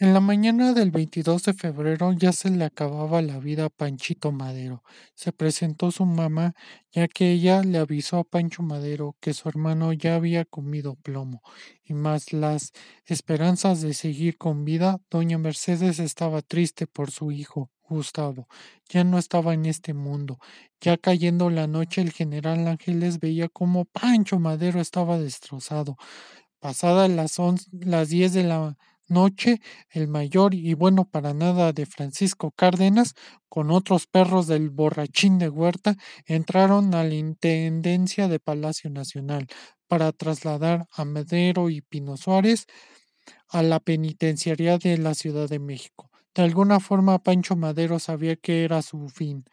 En la mañana del 22 de febrero ya se le acababa la vida a Panchito Madero. Se presentó su mamá, ya que ella le avisó a Pancho Madero que su hermano ya había comido plomo, y más las esperanzas de seguir con vida, doña Mercedes estaba triste por su hijo. Gustavo. Ya no estaba en este mundo. Ya cayendo la noche, el general Ángeles veía cómo Pancho Madero estaba destrozado. Pasadas las, las 10 de la noche el mayor y bueno para nada de Francisco Cárdenas, con otros perros del borrachín de Huerta, entraron a la Intendencia de Palacio Nacional para trasladar a Madero y Pino Suárez a la penitenciaría de la Ciudad de México. De alguna forma Pancho Madero sabía que era su fin.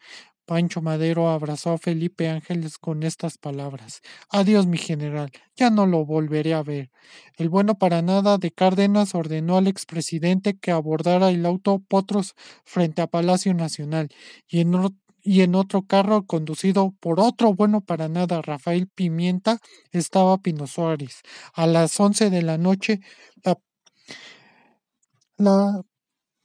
Pancho Madero abrazó a Felipe Ángeles con estas palabras. Adiós, mi general, ya no lo volveré a ver. El bueno para nada de Cárdenas ordenó al expresidente que abordara el auto Potros frente a Palacio Nacional y en, otro carro conducido por otro bueno para nada, Rafael Pimienta, estaba Pino Suárez. A las once de la noche, la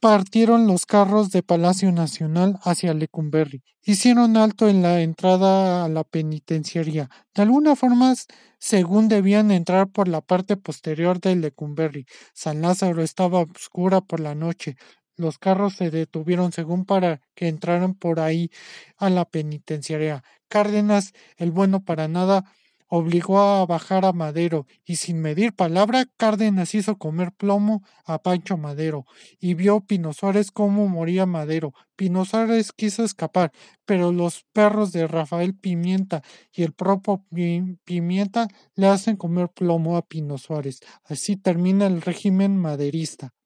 partieron los carros de Palacio Nacional hacia Lecumberri. Hicieron alto en la entrada a la penitenciaría. De alguna forma, según debían entrar por la parte posterior de Lecumberri. San Lázaro estaba oscura por la noche. Los carros se detuvieron según para que entraran por ahí a la penitenciaría. Cárdenas, el bueno para nada, obligó a bajar a Madero y sin medir palabra Cárdenas hizo comer plomo a Pancho Madero y vio Pino Suárez cómo moría Madero. Pino Suárez quiso escapar, pero los perros de Rafael Pimienta y el propio Pimienta le hacen comer plomo a Pino Suárez. Así termina el régimen maderista.